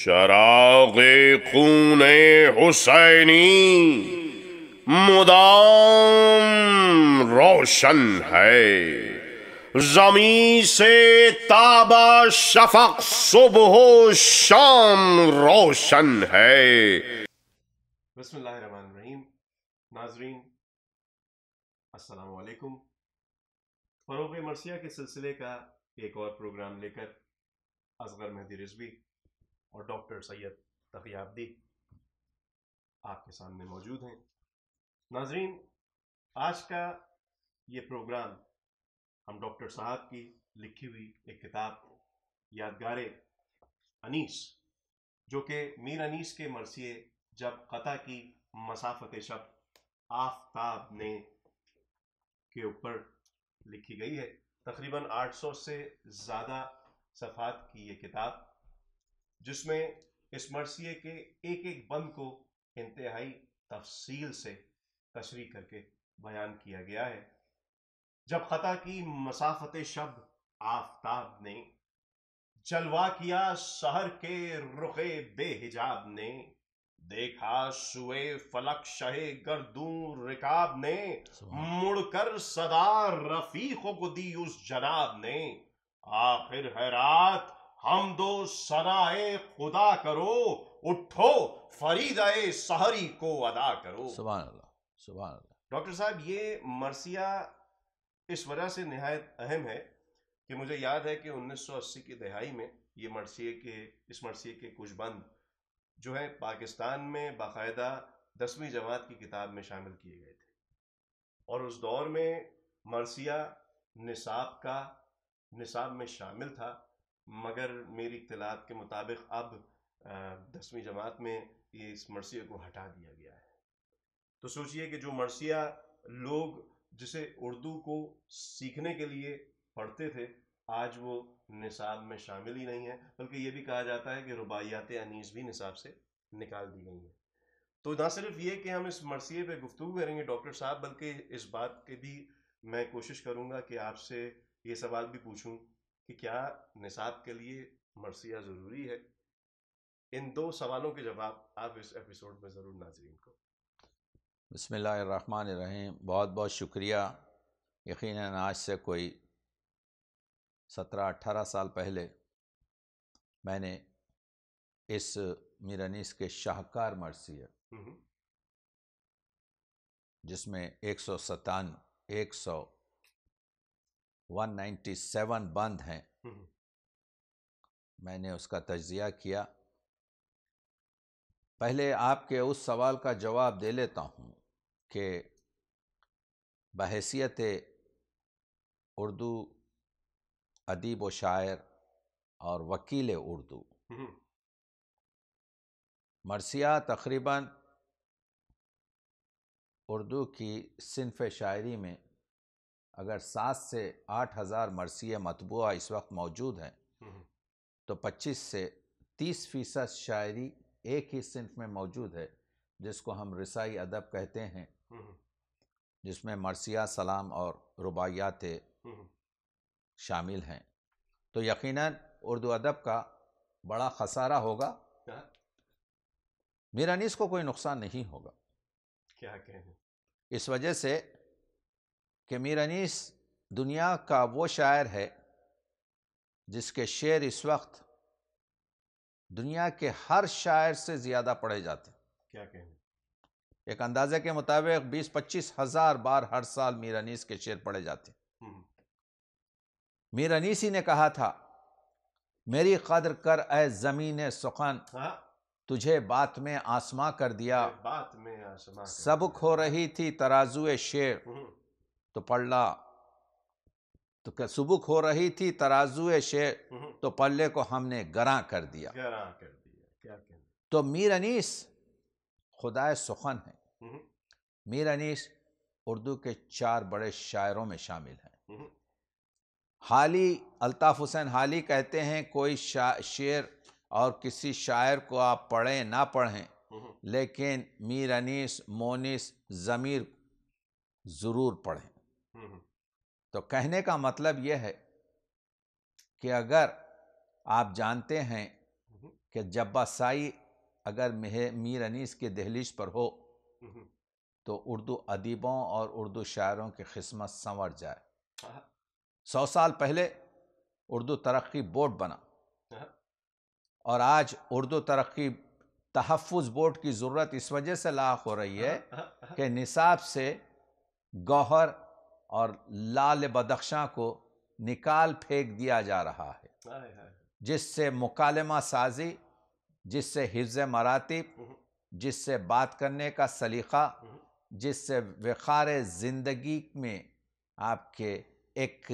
शरागे खून हुसैनी मुदाम रोशन है जमी से ताबा शफक सुबह शाम रोशन है फ़रोग मरसिया के सिलसिले का एक और प्रोग्राम लेकर असगर मेहदी रिजवी और डॉक्टर सैयद तकयाबदी आपके सामने मौजूद हैं नाजरीन आज का ये प्रोग्राम हम डॉक्टर साहब की लिखी हुई एक किताब यादगार अनीस जो कि मीर अनीस के मरसिए जब कता की मसाफत शब आफताब ने के ऊपर लिखी गई है तकरीबन 800 से ज़्यादा सफ़ात की ये किताब जिसमें इस मरसिए के एक एक बंद को इंतहाई तफसील से तशरी करके बयान किया गया है जब खता की मसाफत शब्द आफताब ने जलवा किया शहर के रुखे बेहिजाब ने देखा सुए फलक शहे गर्दू रिकाब ने मुड़कर सदा रफीकों को दी उस जनाब ने आखिर है रात हम दो सराय खुदा करो उठो फरीदाए सहरी को अदा करो सुबह सुबह डॉक्टर साहब ये मरसिया इस वजह से नहायत अहम है कि मुझे याद है कि 1980 की दहाई में ये मरसिए के इस मरसिए के कुछ बंद जो है पाकिस्तान में बाकायदा दसवीं जमात की किताब में शामिल किए गए थे और उस दौर में मरसिया निसाब का निसाब में शामिल था मगर मेरी इतलात के मुताबिक अब दसवीं जमात में ये इस मरसिया को हटा दिया गया है तो सोचिए कि जो मरसिया लोग जिसे उर्दू को सीखने के लिए पढ़ते थे आज वो निसाब में शामिल ही नहीं है बल्कि ये भी कहा जाता है कि रुबायात अनीस भी निसाब से निकाल दी गई हैं तो ना सिर्फ ये कि हम इस मरसिए पे गुफ्तु करेंगे डॉक्टर साहब बल्कि इस बात के भी मैं कोशिश करूँगा कि आपसे ये सवाल भी पूछूँ कि क्या निसाब के लिए मरसिया ज़रूरी है इन दो सवालों के जवाब आप इस एपिसोड में ज़रूर नाजरीन को बसमान रहीम बहुत बहुत शुक्रिया यकीन आज से कोई सत्रह अट्ठारह साल पहले मैंने इस मिरानीस के शाहकार मरसिया जिसमें एक सौ सतान एक सौ 197 बंद हैं हम्म। मैंने उसका तजिया किया पहले आपके उस सवाल का जवाब दे लेता हूँ कि बहसीत उर्दू अदीब व शायर और वकील उर्दू हम्म। मरसिया तकरीबन उर्दू की सिनफ शायरी में अगर सात से आठ हज़ार मरसी मतबूा इस वक्त मौजूद हैं हम्म। तो पच्चीस से तीस फ़ीसद शायरी एक ही सिंफ में मौजूद है जिसको हम रसाई अदब कहते हैं हम्म। जिसमें मरसिया सलाम और रुबायात हम्म। शामिल हैं तो यकीनन उर्दू अदब का बड़ा खसारा होगा हाँ। मीरानीस को कोई नुकसान नहीं होगा क्या कहें इस वजह से कि मीर अनीस दुनिया का वो शायर है जिसके शेर इस वक्त दुनिया के हर शायर से ज़्यादा पढ़े जाते क्या कहें एक अंदाजे के मुताबिक बीस पच्चीस हज़ार बार हर साल मीर अनीस के शेर पढ़े जाते हम्म। मीर अनीस ही ने कहा था मेरी कदर कर ए ज़मीन सुखन हाँ। तुझे बात में आसमां कर दिया बात में आसमां सब खो रही थी तराजुए शेर हम्म। तो पल्ला तो क्या सुबुक हो रही थी तराजू शेर हम्म, हम्म। तो पल्ले को हमने गरा कर दिया गरा कर दिया क्या तो मीर अनीस खुदाए सुखन है हम्म, मीर अनीस उर्दू के चार बड़े शायरों में शामिल हैं हाली अल्ताफ़ हुसैन हाली कहते हैं कोई शेर और किसी शायर को आप पढ़ें ना पढ़ें लेकिन मीर अनीस मोनिस ज़मीर ज़रूर पढ़ें तो कहने का मतलब यह है कि अगर आप जानते हैं हम्म। कि जब्बासाई अगर मीर अनीस के दहलीज पर हो हम्म। तो उर्दू अदीबों और उर्दू शायरों की खिस्मत संवर जाए हाँ, हाँ। सौ साल पहले उर्दू तरक्की बोर्ड बना हाँ, और आज उर्दू तरक्की तहफ़ बोर्ड की ज़रूरत इस वजह से लाख हो रही है कि निसाब से गौहर और लाल बदख्शां को निकाल फेंक दिया जा रहा है जिससे मुकालमा साजी जिससे हिफ्ज मरातब हम्म। जिससे बात करने का सलीका हम्म। जिससे वखार ज़िंदगी में आपके एक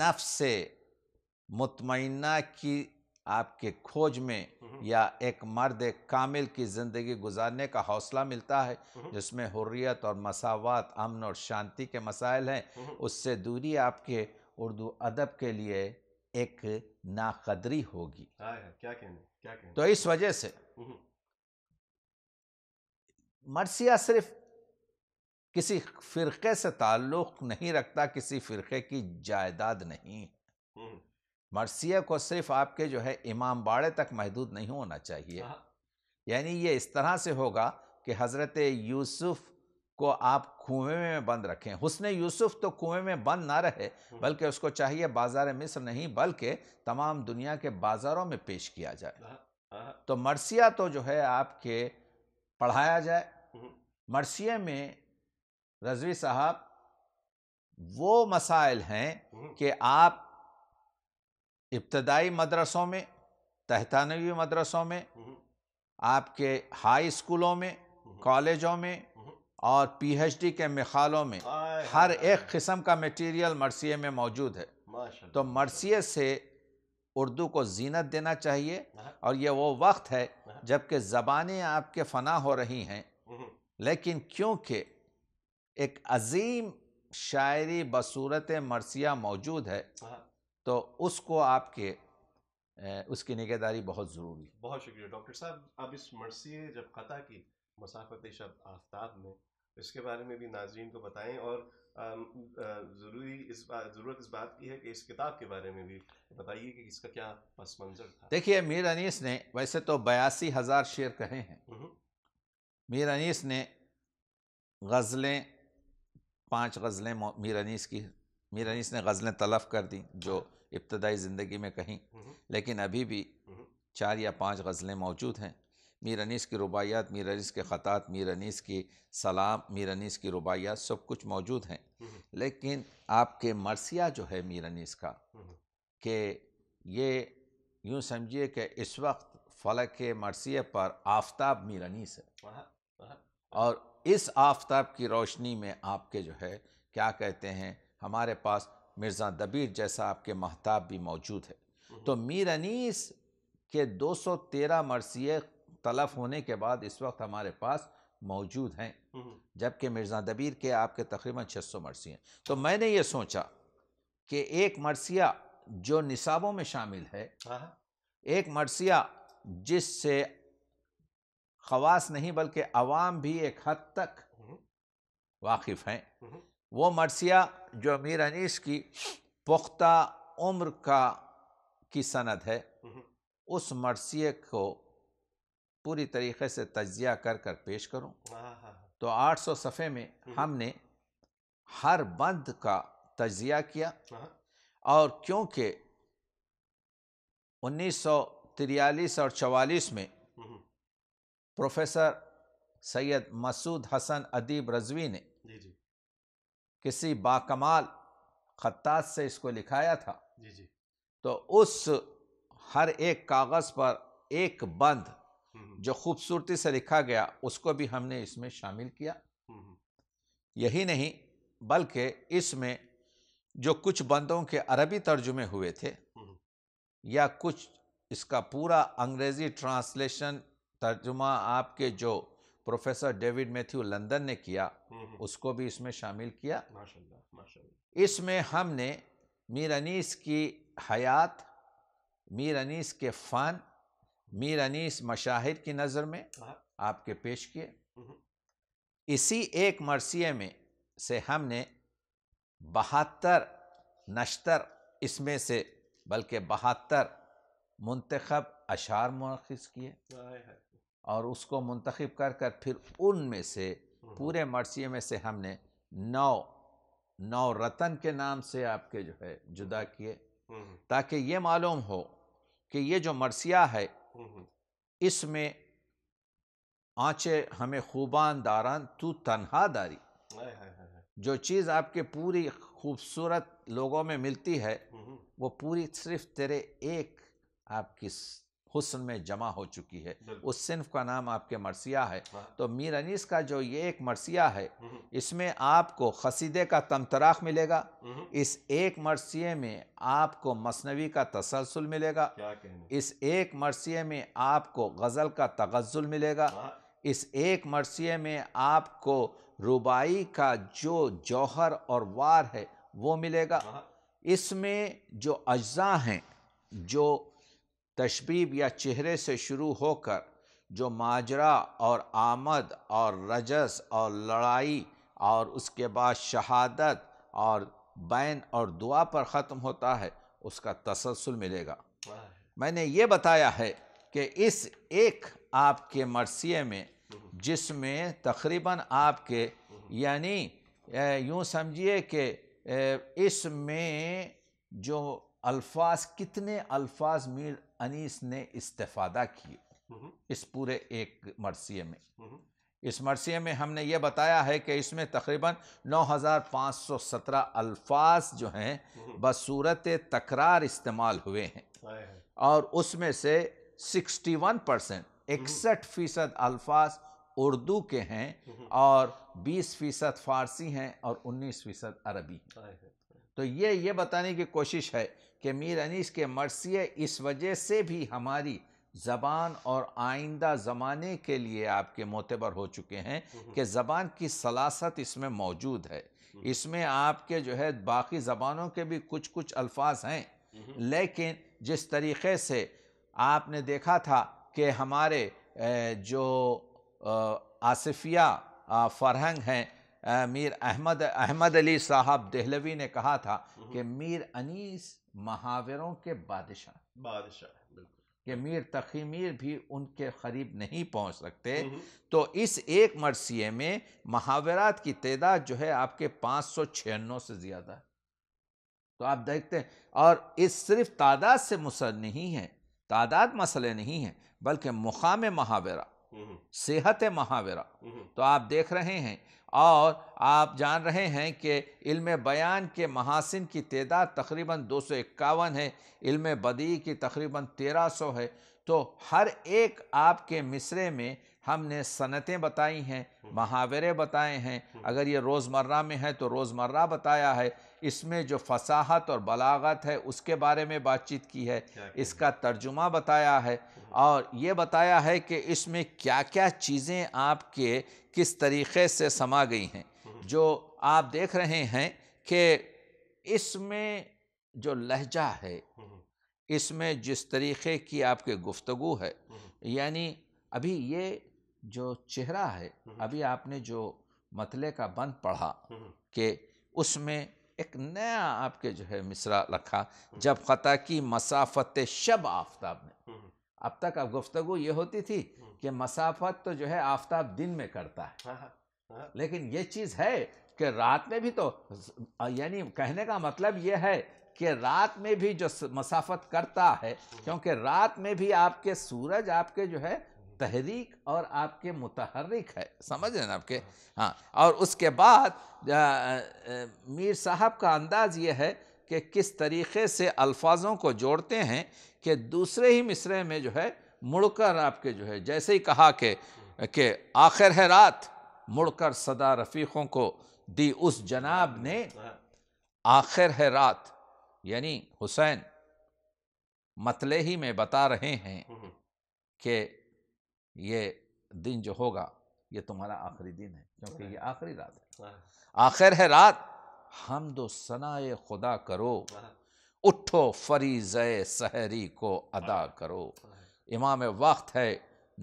नफ से मुतमना की आपके खोज में हम्म। या एक मर्द कामिल की ज़िंदगी गुजारने का हौसला मिलता है हम्म। जिसमें हुर्रियत और मसावत अमन और शांति के मसाइल हैं हम्म। उससे दूरी आपके उर्दू अदब के लिए एक नाकदरी होगी क्या कहने क्या कहने तो इस वजह से मरसिया सिर्फ किसी फ़िरके से ताल्लुक़ नहीं रखता किसी फ़िरके की जायदाद नहीं है मरसिया को सिर्फ आपके जो है इमाम बाड़े तक महदूद नहीं होना चाहिए हाँ। यानी ये इस तरह से होगा कि हज़रत यूसुफ़ को आप कुएं में बंद रखें हुसन यूसुफ तो कुएं में बंद ना रहे हम्म। बल्कि उसको चाहिए बाजार मिस्र नहीं बल्कि तमाम दुनिया के बाज़ारों में पेश किया जाए हाँ, हाँ। तो मरसिया तो जो है आपके पढ़ाया जाए हम्म। मरसिया में रजवी साहब वो मसाइल हैं हम्म। कि आप इब्तदाई मदरसों में तहतानवी मदरसों में हम्म। आपके हाई स्कूलों में हम्म। कॉलेजों में हम्म। और पीएचडी के मिखालों में हर एक किस्म का मटेरियल मरसिए में मौजूद है तो मरसिए से उर्दू को जीनत देना चाहिए हाँ। और ये वो वक्त है हाँ। जबकि ज़बानें आपके फना हो रही हैं लेकिन क्योंकि एक अजीम शायरी बसूरत मरसिया मौजूद है हाँ। तो उसको आपके उसकी निगहदारी बहुत ज़रूरी बहुत शुक्रिया डॉक्टर साहब अब इस मरसी जब ख़ता की मुसाफत शब आफ्ताब में इसके बारे में भी नाजरन को बताएं और ज़रूरी इस बात ज़रूरत इस बात की है कि इस किताब के बारे में भी बताइए कि इसका क्या पस मंज़र था देखिए मीर अनीस ने वैसे तो बयासी हज़ार शेर कहे हैं मीर अनीस ने गज़लें पांच गज़लें मीर अनीस की मीर अनीस ने गज़लें तलफ़ कर दी जो इब्तदाई ज़िंदगी में कहीं हम्म। लेकिन अभी भी हम्म। चार या पाँच गज़लें मौजूद हैं मीर अनीस की रुबायात मीर अनीस के ख़तात मीर अनीस की सलाम मीर अनीस की रुबायात सब कुछ मौजूद हैं हम्म। लेकिन आपके मरसिया जो है मीर अनीस का कि ये यूँ समझिए कि इस वक्त फलक के मरसिए पर आफ्ताब मीर अनीस है और इस आफ्ताब की रोशनी में आपके जो है क्या कहते हैं हमारे पास मिर्ज़ा दबीर जैसा आपके महताब भी मौजूद है तो मीर अनीस के 213 मरसिए तलफ होने के बाद इस वक्त हमारे पास मौजूद हैं जबकि मिर्ज़ा दबीर के आपके तकरीबन 600 मरसी हैं तो मैंने ये सोचा कि एक मरसिया जो निसाबों में शामिल है हाँ, हाँ। एक मरसिया जिससे खवास नहीं बल्कि अवाम भी एक हद तक हम्म। वाकिफ़ हैं हम्म। वो मरसिया जो अमीर अनीस की पुख्ता उम्र का की सनद है हम्म। उस मरसिए को पूरी तरीके से तजिया कर कर पेश करूँ हाँ, हाँ, हाँ। तो आठ सौ सफ़े में हम्म। हमने हर बंद का तजिया किया और क्योंकि उन्नीस सौ तिरयालीस और चवालीस में हम्म। प्रोफेसर सैयद मसूद हसन अदीब रजवी ने किसी बाकमाल खत्ता से इसको लिखाया था जी जी तो उस हर एक कागज़ पर एक बंद जो खूबसूरती से लिखा गया उसको भी हमने इसमें शामिल किया यही नहीं बल्कि इसमें जो कुछ बंदों के अरबी तर्जुमे हुए थे या कुछ इसका पूरा अंग्रेज़ी ट्रांसलेशन तर्जुमा आपके जो प्रोफेसर डेविड मैथ्यू लंदन ने किया हम्म, हम्म। उसको भी इसमें शामिल किया इसमें हमने मीर अनीस की हयात मीर अनीस के फ़न मीर अनीस मशाहिर की नज़र में हाँ। आपके पेश किए हम्म, इसी एक मरसिए में से हमने बहत्तर नश्तर इसमें से बल्कि बहत्तर मंतखब अशार मरखज़ किए और उसको मुंतखब कर कर फिर उनमें से हम्म। पूरे मरसिए में से हमने नौ नौ रतन के नाम से आपके जो है जुदा किए हम्म। ताकि ये मालूम हो कि ये जो मरसिया है हम्म। इसमें आँचे हमें खूबान दारान तू तनहा दारी जो चीज़ आपके पूरी खूबसूरत लोगों में मिलती है वो पूरी सिर्फ तेरे एक आपकी हुसन में जमा हो चुकी है उस सिंफ का नाम आपके मरसिया है हाँ। तो मीर अनीस का जो ये एक मरसिया है हम्म। इसमें आपको खसीदे का तमतराख मिलेगा हम्म। इस एक मरसिए में आपको मसनवी का तसलसल मिलेगा इस एक मरसिए में आपको गज़ल का तगज़ुल मिलेगा हाँ। इस एक मरसिए में आपको रुबाई का जो जौहर और वार है वो मिलेगा हाँ। इसमें जो अज्जा हैं जो तशबीब या चेहरे से शुरू होकर जो माजरा और आमद और रजस और लड़ाई और उसके बाद शहादत और बैन और दुआ पर ख़त्म होता है उसका तसलसल मिलेगा मैंने ये बताया है कि इस एक आपके मरसिए में जिसमें तकरीबन आपके यानी यूँ समझिए कि इसमें जो अल्फाज कितने अल्फाज मिल अनीस ने इस्तेफादा किए हम्म। इस पूरे एक मरसिए में हम्म। इस मरसिए में हमने ये बताया है कि इसमें तकरीबन 9517 अल्फाज जो हैं हम्म। बसूरत तकरार इस्तेमाल हुए हैं और उसमें से 61 परसेंट इकसठ फ़ीसद अल्फाज उर्दू के हैं और 20 फ़ीसद फ़ारसी हैं और 19 फ़ीसद अरबी हैं तो ये ये बताने की कोशिश है कि मीर अनीस के मरसिए इस वजह से भी हमारी ज़बान और आइंदा ज़माने के लिए आपके मोतबर हो चुके हैं हम्म। कि ज़बान की सलासत इसमें मौजूद है हम्म। इसमें आपके जो है बाकी ज़बानों के भी कुछ कुछ अल्फाज हैं हम्म। लेकिन जिस तरीक़े से आपने देखा था कि हमारे जो आसफिया फ़रहंग हैं मीर अहमद अहमद अली साहब दहलवी ने कहा था हम्म। कि मीर अनीस महावरों के बादशाह बादशाह कि मीर तकी मीर भी उनके करीब नहीं पहुंच सकते हम्म, हम्म। तो इस एक मरसिए में महावरात की तदाद जो है आपके पाँच सौ छियानवे से ज़्यादा तो आप देखते हैं और इस सिर्फ तादाद से मुसर नहीं है तादाद मसले नहीं है बल्कि मुकाम महावरा हम्म। सेहत है महावरा हम्म। तो आप देख रहे हैं और आप जान रहे हैं कि इल्म बयान के महासिन की तदाद तकरीबन दो सौ इक्यावन है इल्म बदी की तकरीबन तेरह सौ है तो हर एक आपके मिसरे में हमने सनतें बताई हैं हम्म। महावरे बताए हैं हम्म। अगर ये रोज़मर्रा में है तो रोज़मर्रा बताया है इसमें जो फसाहत और बलागत है उसके बारे में बातचीत की है इसका तर्जुमा बताया है हम्म। और ये बताया है कि इसमें क्या क्या चीज़ें आपके किस तरीक़े से समा गई हैं जो आप देख रहे हैं कि इसमें जो लहजा है इसमें जिस तरीक़े की आपके गुफ्तु है यानी अभी ये जो चेहरा है हम्म। अभी आपने जो मतले का बंद पढ़ा हम्म। कि उसमें एक नया आपके जो है मिसरा रखा हम्म। जब ख़ता की मसाफत शब आफ्ताब में अब तक अब गुफ्तु ये होती थी कि मसाफत तो जो है आफ्ताब दिन में करता है हाँ, हाँ, हाँ। लेकिन ये चीज़ है कि रात में भी तो यानी कहने का मतलब ये है कि रात में भी जो मसाफत करता है क्योंकि रात में भी आपके सूरज आपके जो है तहरीक और आपके मुतहरक है समझ रहे ना आपके हाँ।, हाँ और उसके बाद आ, आ, मीर साहब का अंदाज़ ये है कि किस तरीके से अल्फाजों को जोड़ते हैं कि दूसरे ही मिसरे में जो है मुड़कर आपके जो है जैसे ही कहा कि कि आखिर है रात मुड़कर सदा रफ़ीक़ों को दी उस जनाब ने आखिर है रात यानी हुसैन मतले ही में बता रहे हैं हम्म। कि ये दिन जो होगा ये तुम्हारा आखिरी दिन है क्योंकि ये हाँ। आखिरी रात है हाँ। आखिर है रात हम दो सनाए खुदा करो हाँ। उठो फरीज सहरी को अदा करो इमाम वक्त है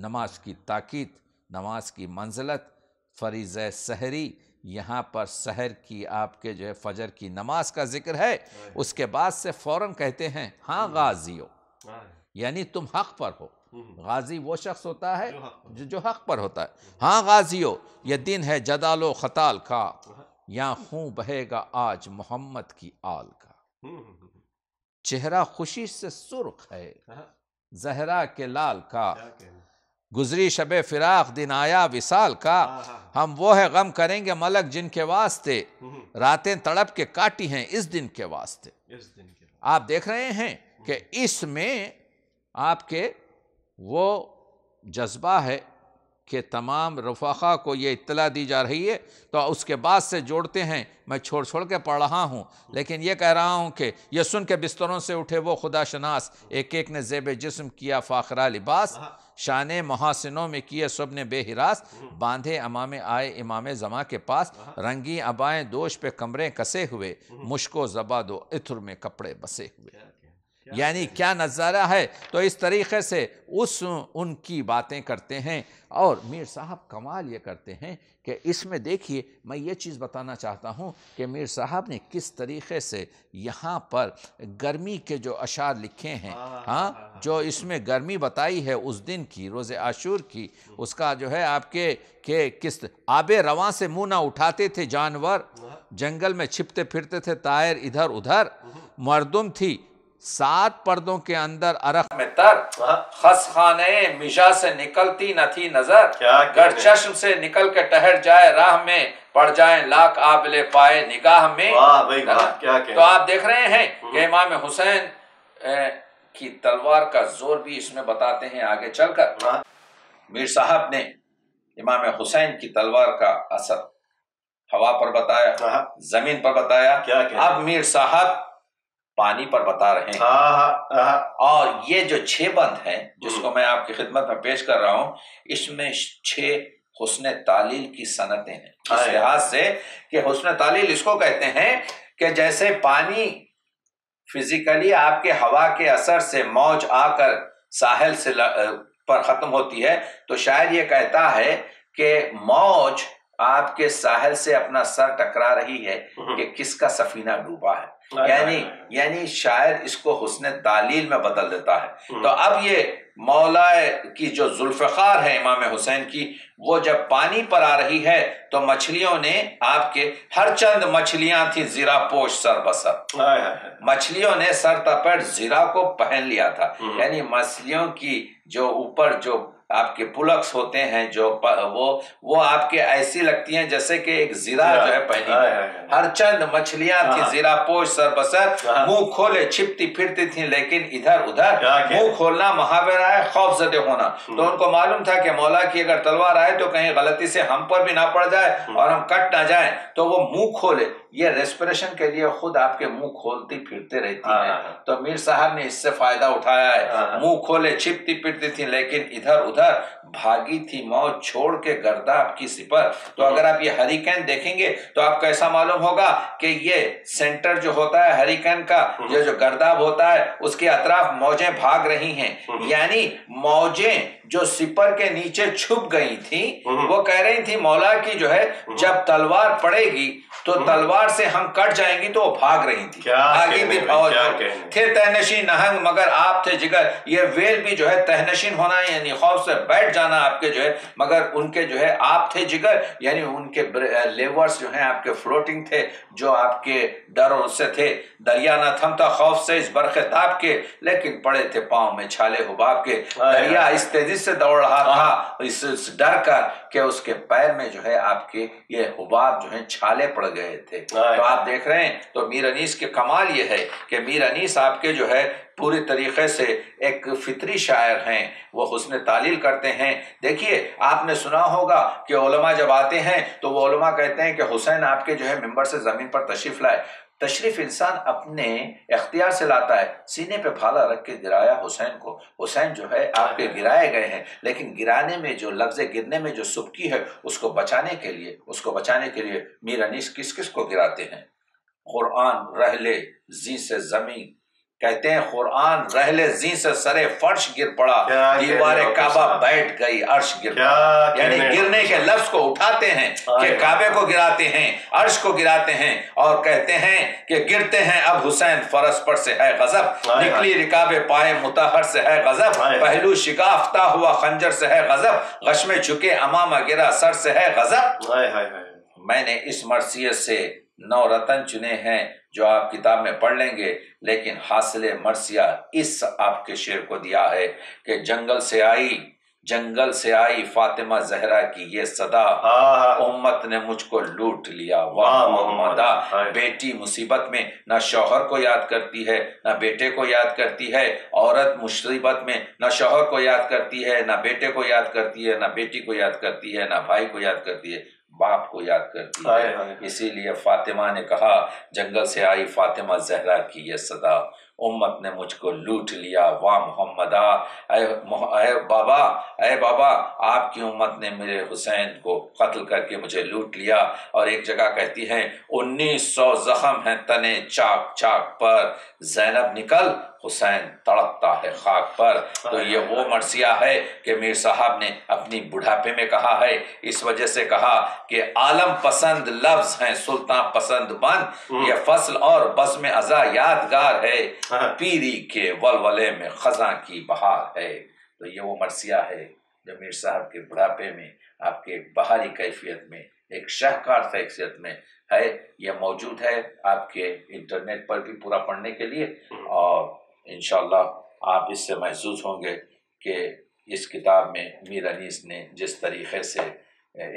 नमाज की ताकीद नमाज की मंजिलत फरीज सहरी यहाँ पर शहर की आपके जो है फजर की नमाज का जिक्र है उसके बाद से फ़ौर कहते हैं हाँ गाजियो यानी तुम हक पर हो हम्म। गाजी वो शख्स होता है जो, जो हक पर होता है हाँ गाजियो ये दिन है जदालो खताल का हाँ। या खूं बहेगा आज मोहम्मद की आल का हम्म, हम्म, चेहरा खुशी से सुर्ख है हाँ। जहरा के लाल का गुजरी शब फिराक दिन आया विसाल का हाँ, हम वो है गम करेंगे मलक जिनके वास्ते रातें तड़प के काटी हैं इस दिन के वास्ते दिन के आप देख रहे हैं कि इसमें आपके वो जज्बा है कि तमाम रफ़ा को ये इतला दी जा रही है तो उसके बाद से जोड़ते हैं मैं छोड़ छोड़ के पढ़ रहा हूँ लेकिन ये कह रहा हूँ कि यह सुन के बिस्तरों से उठे वो खुदा शनास एक एक ने जेब जिसम किया फ़ाखरा लिबास हाँ। शान महासिनों में किए सब ने बेहरास हम्म। बांधे अमाम आए इमाम जमा के पास हाँ। रंगी अबाएँ दोष पे कमरे कसे हुए हम्म। मुश्को जबा दो इथुर में कपड़े बसे हुए यानी क्या नज़ारा है तो इस तरीके से उस उनकी बातें करते हैं और मीर साहब कमाल ये करते हैं कि इसमें देखिए मैं ये चीज़ बताना चाहता हूँ कि मीर साहब ने किस तरीके से यहाँ पर गर्मी के जो अशार लिखे हैं हाँ, हाँ, हाँ, हाँ जो इसमें गर्मी बताई है उस दिन की रोज़ आशूर की हम्म। उसका जो है आपके के किस आब रवा से मुँह ना उठाते थे जानवर जंगल में छिपते फिरते थे तायर इधर उधर हम्म। मरदम थी सात पर्दों के अंदर अरख में तर हाँ। खस खाने मिजा से निकलती न थी नजर घर चश्म से निकल के टहर जाए राह में पड़ जाए लाख आबले पाए निगाह में वाह भाई क्या तो आप देख रहे हैं हम्म। कि इमाम हुसैन की तलवार का जोर भी इसमें बताते हैं आगे चलकर हाँ। मीर साहब ने इमाम हुसैन की तलवार का असर हवा पर बताया हाँ। जमीन पर बताया क्या अब मीर साहब पानी पर बता रहे हैं आहा, आहा। हाँ। और ये जो छह बंद है जिसको हम्म। मैं आपकी खिदमत में पेश कर रहा हूं इसमें छह हुसन तालील की सनतें हैं इस हाँ, लिहाज हाँ। से कि हुसन तालील इसको कहते हैं कि जैसे पानी फिजिकली आपके हवा के असर से मौज आकर साहल से पर ख़त्म होती है तो शायद ये कहता है कि मौज आपके साहल से अपना सर टकरा रही है हम्म। कि किसका सफीना डूबा है यानी यानी शायर इसको हुसन तालील में बदल देता है हम्म। तो अब ये मौला की जो जुल्फ़ार है इमाम हुसैन की वो जब पानी पर आ रही है तो मछलियों ने आपके हर चंद मछलियां थी जीरा पोश सर बसर मछलियों ने सर तपेट जीरा को पहन लिया था हम्म। यानी मछलियों की जो ऊपर जो आपके पुलक्स होते हैं जो वो वो आपके ऐसी लगती हैं जैसे कि एक जीरा जो है पहनी हर चंद मछलियां थी हाँ। जीरा पोष सर बसर हाँ। मुंह खोले छिपती फिरती थी लेकिन इधर उधर मुंह खोलना महावीर रहा है खौफ जदे होना तो हम्म। उनको मालूम था कि मौला की अगर तलवार आए तो कहीं गलती से हम पर भी ना पड़ जाए हम्म। और हम कट ना जाए तो वो मुंह खोले ये रेस्पिरेशन के लिए खुद आपके मुंह खोलती फिरते रहती है हाँ। तो मीर साहब ने इससे फायदा उठाया है हाँ। मुंह खोले छिपती फिरती थी लेकिन इधर उधर भागी थी मौत छोड़ के गर्दा आपकी सिपर तो हम्म। अगर आप ये हरिकेन देखेंगे तो आपको ऐसा मालूम होगा कि ये सेंटर जो होता है हरिकेन का ये जो गर्दाब होता है उसके अतराफ मौजें भाग रही हैं यानी यानी मौजें जो सिपर के नीचे छुप गई थी हम्म। वो कह रही थी मौला की जो है हम्म। जब तलवार पड़ेगी तो हम्म। तलवार से हम कट जाएंगी तो वो भाग रही थी आगे भी फौज थे तहनशी नहंग मगर आप थे जिगर ये वेल भी जो है तहनशीन होना यानी खौफ से बैठ जाना आपके जो है मगर उनके जो है आप थे जिगर यानी उनके लेवर्स जो है आपके फ्लोटिंग थे जो आपके डर उससे थे दरिया ना थमता खौफ से इस बरखताब के लेकिन पड़े थे पाँव में छाले हुबाब के दरिया इस तेजी से दौड़ रहा था हाँ। तो इस, डर कर के उसके पैर में जो है आपके ये हुबाब जो है छाले पड़ गए थे तो आप देख रहे हैं तो मीर अनीस के कमाल ये है कि मीर अनीस आपके जो है पूरे तरीके से एक फितरी शायर हैं वो हुसन तालील करते हैं देखिए आपने सुना होगा कि ओलमा जब आते हैं तो वो ओलमा कहते हैं कि हुसैन आपके जो है मेंबर से ज़मीन पर तशरीफ़ लाए तशरीफ इंसान अपने अख्तियार से लाता है सीने पे भाला रख के गिराया हुसैन को हुसैन जो है आपके हाँ। गिराए गए हैं लेकिन गिराने में जो लफ्ज़ गिरने में जो सुबकी है उसको बचाने के लिए उसको बचाने के लिए मीर अनीस किस किस को गिराते हैं कुरान रहले जी से ज़मीन कहते हैं कुरान रहले जी से सरे फर्श गिर पड़ा दीवार काबा बैठ गई अर्श गिर पड़ा यानी गिरने के लफ्ज को उठाते हैं हाँ कि काबे को गिराते हैं अर्श को गिराते हैं और कहते हैं कि गिरते हैं अब हुसैन फरस पर से है गजब हाँ निकली रिकाबे पाए मुताहर से है गजब हाँ पहलू शिकाफ्ता हुआ खंजर से है गजब गशमे झुके अमामा गिरा सर से है गजब मैंने इस मरसियत से नौ रतन चुने हैं जो आप किताब में पढ़ लेंगे लेकिन हासिल मरसिया इस आपके शेर को दिया है कि जंगल से आई जंगल से आई फातिमा जहरा की ये सदा हाँ, हाँ। उम्मत ने मुझको लूट लिया वाह हाँ, मोहम्मदा बेटी मुसीबत में ना शोहर को याद करती है ना बेटे को याद करती है औरत मुसीबत में ना शोहर को याद करती है ना बेटे को याद करती है ना बेटी को याद करती है ना भाई को याद करती है बाप को याद करती है इसीलिए फातिमा ने कहा जंगल से आई फातिमा जहरा की यह सदा उम्मत ने मुझको लूट लिया वाह मोहम्मदा अय बाबा अय बाबा आपकी उम्मत ने मेरे हुसैन को कत्ल करके मुझे लूट लिया और एक जगह कहती है उन्नीस सौ जख्म हैं तने चाक चाक पर जैनब निकल हुसैन तड़पता है खाक पर तो ये वो मरसिया है कि मीर साहब ने अपनी बुढ़ापे में कहा है इस वजह से कहा कि आलम पसंद लफ्ज है सुल्तान पसंद बन हम्म। ये फसल और बस में अजा यादगार है हाँ। पीरी के वलवले में खजा की बहार है तो ये वो मरसिया है जो मीर साहब के बुढ़ापे में आपके बाहरी कैफियत में एक शाहकार शख्सियत में है यह मौजूद है आपके इंटरनेट पर भी पूरा पढ़ने के लिए हम्म। और इन आप इससे महसूस होंगे कि इस किताब में मीर अनीस ने जिस तरीके से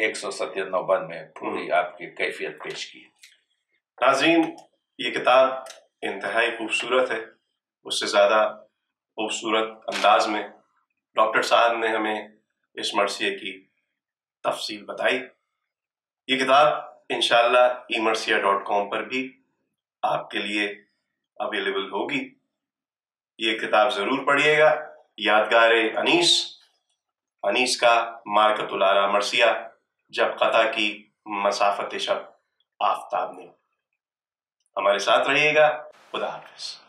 एक सौ सत्तानवे में पूरी हम्म। आपकी कैफियत पेश की नाजीन ये किताब इंतहाई खूबसूरत है उससे ज़्यादा खूबसूरत अंदाज में डॉक्टर साहब ने हमें इस मरसिए की तफसील बताई ये किताब इन ई मरसिया डॉट कॉम पर भी आपके लिए अवेलेबल होगी ये किताब जरूर पढ़िएगा यादगार अनीस अनीस का मार्कतुलारा मरसिया जब कथा की मसाफत शब आफ्ताब ने हमारे साथ रहिएगा खुदा हाफिज़